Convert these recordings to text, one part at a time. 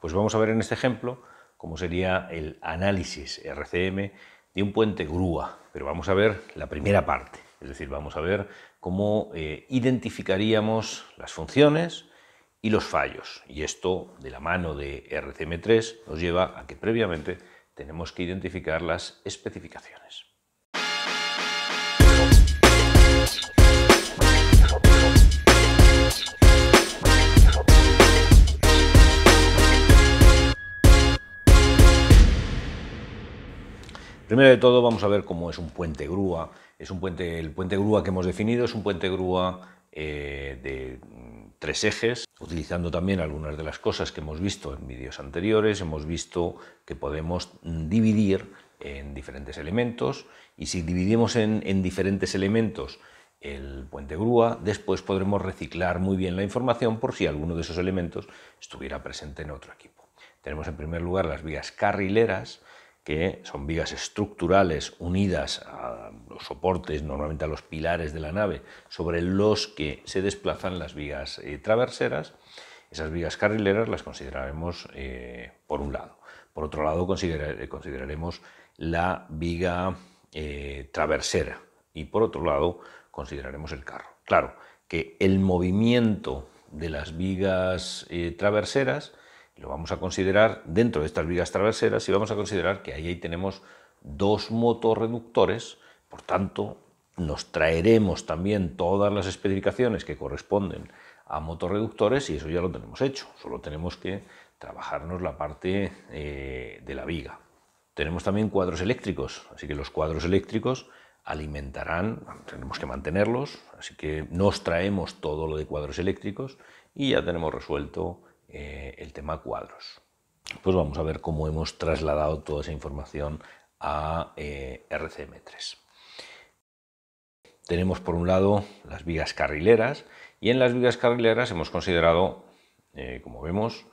Pues vamos a ver en este ejemplo cómo sería el análisis RCM de un puente grúa, pero vamos a ver la primera parte, es decir, vamos a ver cómo eh, identificaríamos las funciones y los fallos. Y esto, de la mano de RCM3, nos lleva a que previamente tenemos que identificar las especificaciones. Primero de todo vamos a ver cómo es un puente grúa. Es un puente, el puente grúa que hemos definido es un puente grúa eh, de mm, tres ejes, utilizando también algunas de las cosas que hemos visto en vídeos anteriores. Hemos visto que podemos dividir en diferentes elementos y si dividimos en diferentes elementos el puente grúa, después podremos reciclar muy bien la información por si alguno de esos elementos estuviera presente en otro equipo. Tenemos en primer lugar las vías carrileras, que son vigas estructurales unidas a los soportes, normalmente a los pilares de la nave, sobre los que se desplazan las vigas eh, traverseras. Esas vigas carrileras las consideraremos eh, por un lado. Por otro lado, eh, consideraremos la viga traversera y por otro lado, consideraremos el carro. Claro que el movimiento de las vigas traverseras lo vamos a considerar dentro de estas vigas traverseras y vamos a considerar que ahí, tenemos dos motorreductores, por tanto, nos traeremos también todas las especificaciones que corresponden a motorreductores y eso ya lo tenemos hecho, solo tenemos que trabajarnos la parte eh, de la viga. Tenemos también cuadros eléctricos, así que los cuadros eléctricos alimentarán, tenemos que mantenerlos, así que nos traemos todo lo de cuadros eléctricos y ya tenemos resuelto eh, el tema cuadros. Pues vamos a ver cómo hemos trasladado toda esa información a eh, RCM3. Tenemos por un lado las vigas carrileras y en las vigas carrileras hemos considerado, eh, como vemos,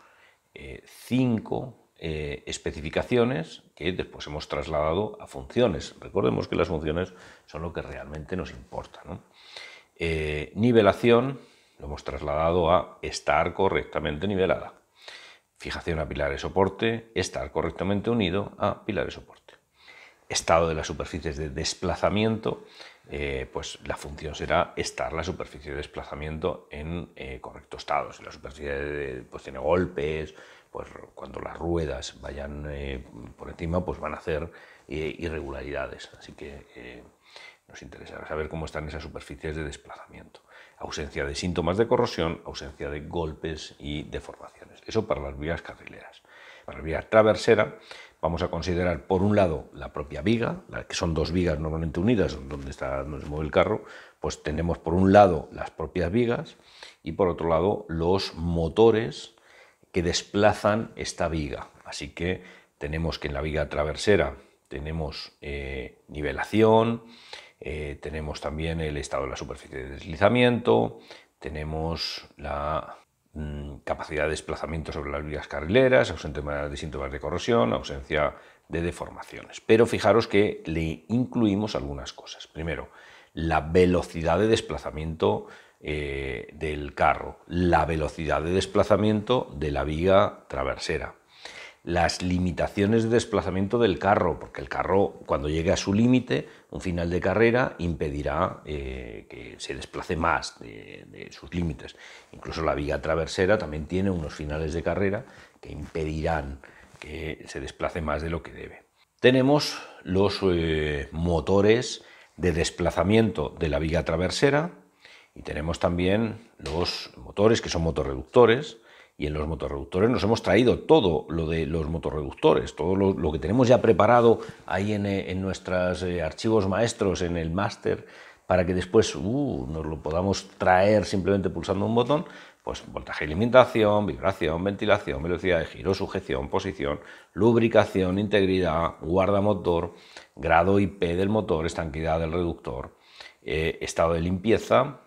cinco especificaciones que después hemos trasladado a funciones. Recordemos que las funciones son lo que realmente nos importa. nivelación, lo hemos trasladado a estar correctamente nivelada. Fijación a pilar de soporte, estar correctamente unido a pilar de soporte. Estado de las superficies de desplazamiento, eh, pues la función será estar la superficie de desplazamiento en eh, correcto estado. Si la superficie pues, tiene golpes, pues cuando las ruedas vayan eh, por encima, pues van a hacer irregularidades. Así que nos interesará saber cómo están esas superficies de desplazamiento. Ausencia de síntomas de corrosión, ausencia de golpes y deformaciones. Eso para las vías carrileras. Para la vía traversera vamos a considerar por un lado la propia viga, que son dos vigas normalmente unidas donde, está, se mueve el carro, pues tenemos por un lado las propias vigas y por otro lado los motores que desplazan esta viga. Así que tenemos que en la viga traversera tenemos eh, nivelación, eh, tenemos también el estado de la superficie de deslizamiento, tenemos la mm, capacidad de desplazamiento sobre las vías carrileras, ausencia de síntomas de corrosión, ausencia de deformaciones. Pero fijaros que le incluimos algunas cosas. Primero, la velocidad de desplazamiento eh, del carro, la velocidad de desplazamiento de la viga traversera, las limitaciones de desplazamiento del carro, porque el carro cuando llegue a su límite, un final de carrera impedirá eh, que se desplace más de, sus límites. Incluso la viga traversera también tiene unos finales de carrera que impedirán que se desplace más de lo que debe. Tenemos los eh, motores de desplazamiento de la viga traversera y tenemos también los motores que son motorreductores y en los motorreductores nos hemos traído todo lo de los motorreductores, todo lo, que tenemos ya preparado ahí en, eh, nuestros eh, archivos maestros, en el máster, para que después uh, nos lo podamos traer simplemente pulsando un botón, pues voltaje y limitación, vibración, ventilación, velocidad de giro, sujeción, posición, lubricación, integridad, guarda motor, grado IP del motor, estanquidad del reductor, eh, estado de limpieza,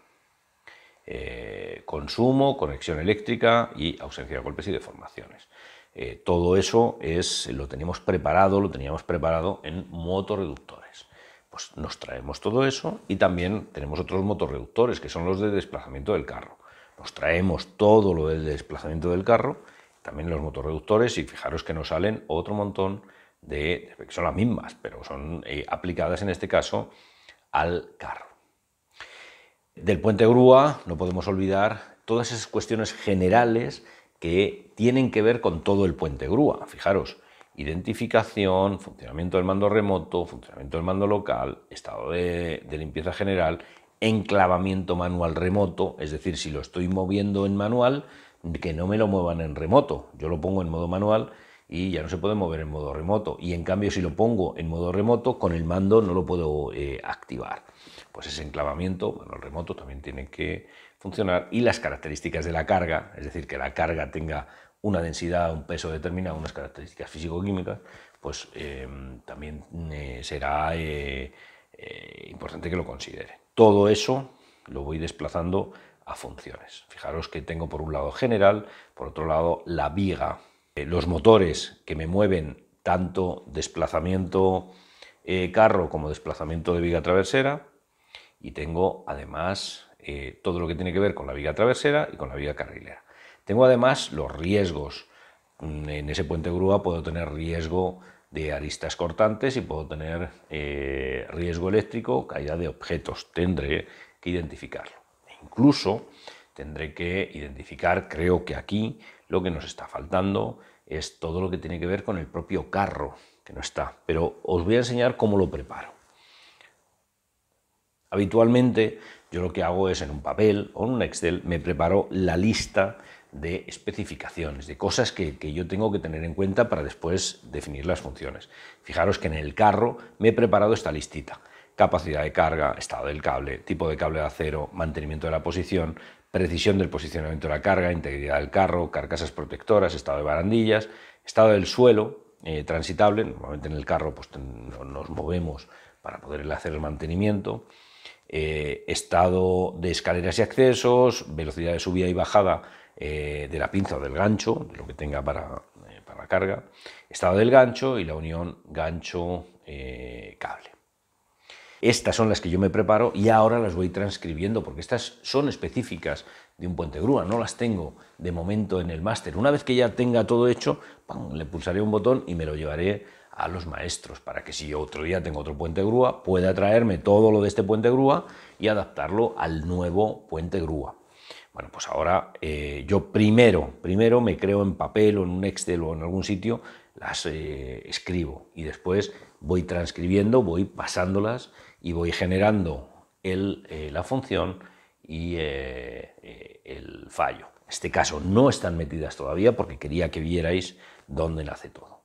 eh, consumo, conexión eléctrica y ausencia de golpes y deformaciones. Eh, todo eso es, lo tenemos preparado, lo teníamos preparado en motorreductores. Pues nos traemos todo eso y también tenemos otros motorreductores que son los de desplazamiento del carro. Nos traemos todo lo del desplazamiento del carro, también los motorreductores y fijaros que nos salen otro montón de, que son las mismas, pero son eh, aplicadas en este caso al carro. Del puente grúa no podemos olvidar todas esas cuestiones generales que tienen que ver con todo el puente grúa. Fijaros, identificación, funcionamiento del mando remoto, funcionamiento del mando local, estado de, de, limpieza general, enclavamiento manual remoto, es decir, si lo estoy moviendo en manual, que no me lo muevan en remoto, yo lo pongo en modo manual y ya no se puede mover en modo remoto. Y en cambio, si lo pongo en modo remoto, con el mando no lo puedo eh, activar. Pues ese enclavamiento, bueno, el remoto también tiene que funcionar y las características de la carga, es decir, que la carga tenga una densidad, un peso determinado, unas características físico-químicas, pues em, también eh, será eh, importante que lo considere. Todo eso lo voy desplazando a funciones. Fijaros que tengo por un lado general, por otro lado la viga eh, los motores que me mueven tanto desplazamiento eh, carro como desplazamiento de viga traversera y tengo además eh, todo lo que tiene que ver con la viga traversera y con la viga carrilera. Tengo además los riesgos. Mm, en ese puente grúa puedo tener riesgo de aristas cortantes y puedo tener riesgo eléctrico, caída de objetos. Tendré que identificarlo. E incluso tendré que identificar, creo que aquí, lo que nos está faltando es todo lo que tiene que ver con el propio carro, que no está. Pero os voy a enseñar cómo lo preparo. Habitualmente yo lo que hago es en un papel o en un Excel me preparo la lista de especificaciones, de cosas que, que, yo tengo que tener en cuenta para después definir las funciones. Fijaros que en el carro me he preparado esta listita. Capacidad de carga, estado del cable, tipo de cable de acero, mantenimiento de la posición, precisión del posicionamiento de la carga, integridad del carro, carcasas protectoras, estado de barandillas, estado del suelo eh, transitable, normalmente en el carro pues, nos movemos para poder hacer el mantenimiento, eh, estado de escaleras y accesos, velocidad de subida y bajada eh, de la pinza o del gancho, de lo que tenga para, para la carga, estado del gancho y la unión gancho-cable. Estas son las que yo me preparo y ahora las voy transcribiendo porque estas son específicas de un puente grúa, no las tengo de momento en el máster. Una vez que ya tenga todo hecho, le pulsaré un botón y me lo llevaré a los maestros para que si otro día tengo otro puente grúa, pueda traerme todo lo de este puente grúa y adaptarlo al nuevo puente grúa. Bueno, pues ahora eh, yo primero, primero me creo en papel o en un Excel o en algún sitio las eh, escribo y después voy transcribiendo, voy pasándolas y voy generando eh, la función y eh, el fallo. En este caso no están metidas todavía porque quería que vierais dónde nace todo.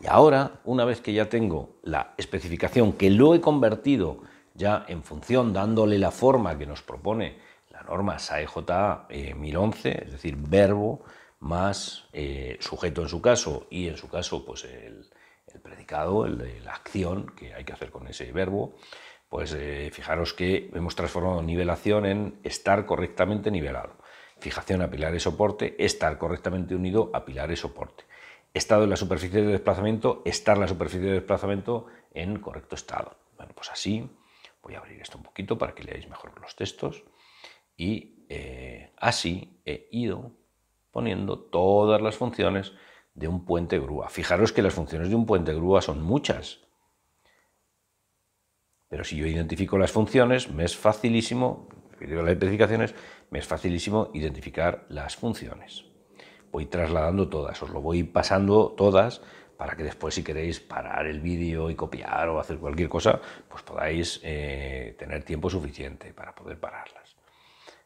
Y ahora, una vez que ya tengo la especificación que lo he convertido ya en función, dándole la forma que nos propone la norma SAEJA 1011, e es decir, verbo, más eh, sujeto en su caso y en su caso pues el, predicado, la acción que hay que hacer con ese verbo, pues eh, fijaros que hemos transformado nivelación en estar correctamente nivelado. Fijación a pilar y soporte, estar correctamente unido a pilar y soporte. Estado en la superficie de desplazamiento, estar la superficie de desplazamiento en correcto estado. Bueno, pues así, voy a abrir esto un poquito para que leáis mejor los textos. Y eh, así he ido poniendo todas las funciones de un puente grúa. Fijaros que las funciones de un puente grúa son muchas. Pero si yo identifico las funciones, me es facilísimo, las me es facilísimo identificar las funciones. Voy trasladando todas, os lo voy pasando todas para que después si queréis parar el vídeo y copiar o hacer cualquier cosa, pues podáis eh, tener tiempo suficiente para poder pararlas.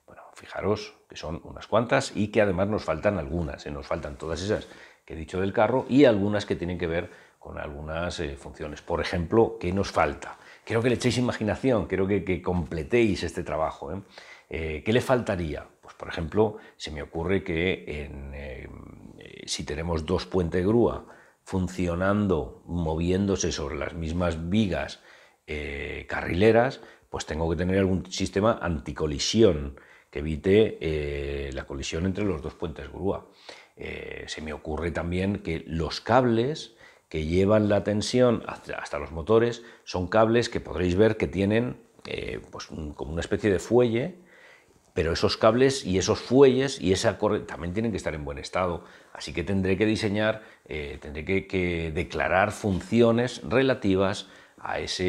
Bueno, fijaros que son unas cuantas y que además nos faltan algunas, eh, nos faltan todas esas que he dicho del carro y algunas que tienen que ver con algunas eh, funciones. Por ejemplo, ¿qué nos falta? Creo que le echéis imaginación, Creo que, completéis este trabajo. ¿eh? ¿eh? qué le faltaría? Pues, por ejemplo, se me ocurre que si tenemos dos puentes de grúa funcionando, moviéndose sobre las mismas vigas carrileras, pues tengo que tener algún sistema anticolisión evite eh, la colisión entre los dos puentes grúa. Eh, se me ocurre también que los cables que llevan la tensión hasta los motores son cables que podréis ver que tienen eh, pues, como una especie de fuelle, pero esos cables y esos fuelles y esa también tienen que estar en buen estado. Así que tendré que diseñar, tendré que, que declarar funciones relativas a ese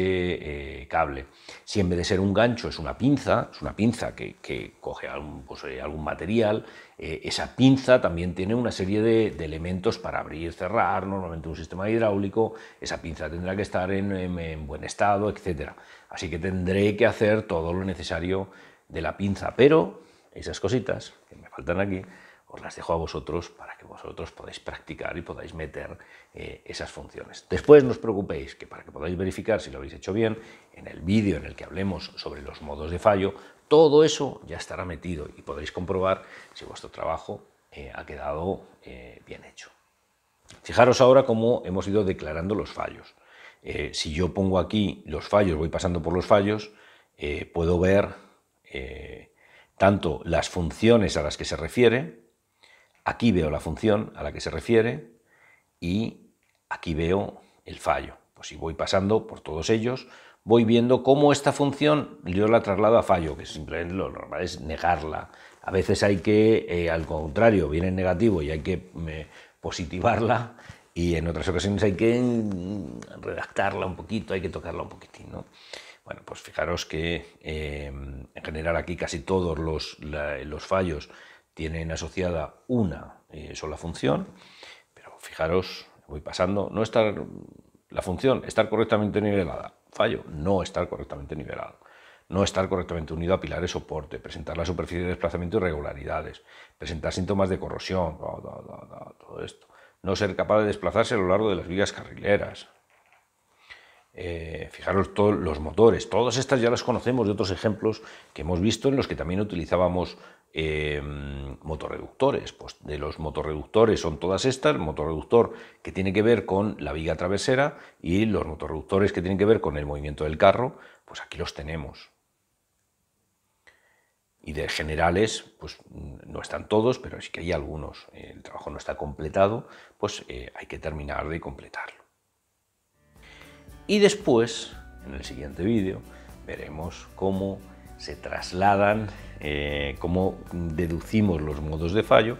eh, cable. Si en vez de ser un gancho es una pinza, es una pinza que, coge algún, pues, eh, algún material, eh, esa pinza también tiene una serie de, elementos para abrir, y cerrar, normalmente un sistema hidráulico, esa pinza tendrá que estar en, en buen estado, etc. Así que tendré que hacer todo lo necesario de la pinza, pero esas cositas que me faltan aquí, os las dejo a vosotros para que vosotros podáis practicar y podáis meter eh, esas funciones. Después no os preocupéis que para que podáis verificar si lo habéis hecho bien, en el vídeo en el que hablemos sobre los modos de fallo, todo eso ya estará metido y podréis comprobar si vuestro trabajo eh, ha quedado eh, bien hecho. Fijaros ahora cómo hemos ido declarando los fallos. si yo pongo aquí los fallos, voy pasando por los fallos, puedo ver tanto las funciones a las que se refiere, Aquí veo la función a la que se refiere y aquí veo el fallo. Pues si voy pasando por todos ellos, voy viendo cómo esta función yo la traslado a fallo, que simplemente lo normal es negarla. A veces hay que, eh, al contrario, viene negativo y hay que eh, positivarla y en otras ocasiones hay que mm, redactarla un poquito, hay que tocarla un poquitín. Bueno, pues fijaros que eh, en general aquí casi todos los fallos tienen asociada una eh, sola función, pero fijaros, voy pasando, no estar, la función estar correctamente nivelada, fallo, no estar correctamente nivelado, no estar correctamente unido a pilares soporte, presentar la superficie de desplazamiento irregularidades, presentar síntomas de corrosión, todo esto, no ser capaz de desplazarse a lo largo de las vías carrileras, eh, fijaros todos los motores, todas estas ya las conocemos de otros ejemplos que hemos visto en los que también utilizábamos eh, motorreductores. Pues de los motorreductores son todas estas, el motorreductor que tiene que ver con la viga travesera y los motorreductores que tienen que ver con el movimiento del carro, pues aquí los tenemos. Y de generales, pues mm, no están todos, pero sí que hay algunos. El trabajo no está completado, pues eh, hay que terminar de completarlo. Y después, en el siguiente vídeo, veremos cómo se trasladan, eh, cómo deducimos los modos de fallo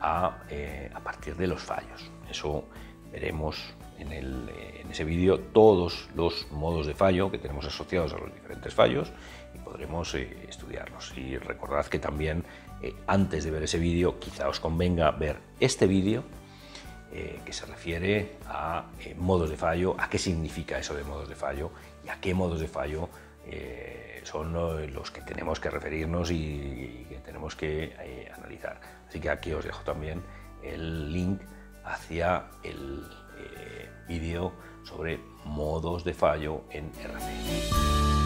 a, eh, partir de los fallos. Eso veremos eh, en, ese vídeo todos los modos de fallo que tenemos asociados a los diferentes fallos y podremos estudiarlos. Y recordad que también antes de ver ese vídeo quizá os convenga ver este vídeo eh, que se refiere a eh, modos de fallo, a qué significa eso de modos de fallo y a qué modos de fallo eh, son los que tenemos que referirnos y, que tenemos que analizar. Así que aquí os dejo también el link hacia el vídeo sobre modos de fallo en RC.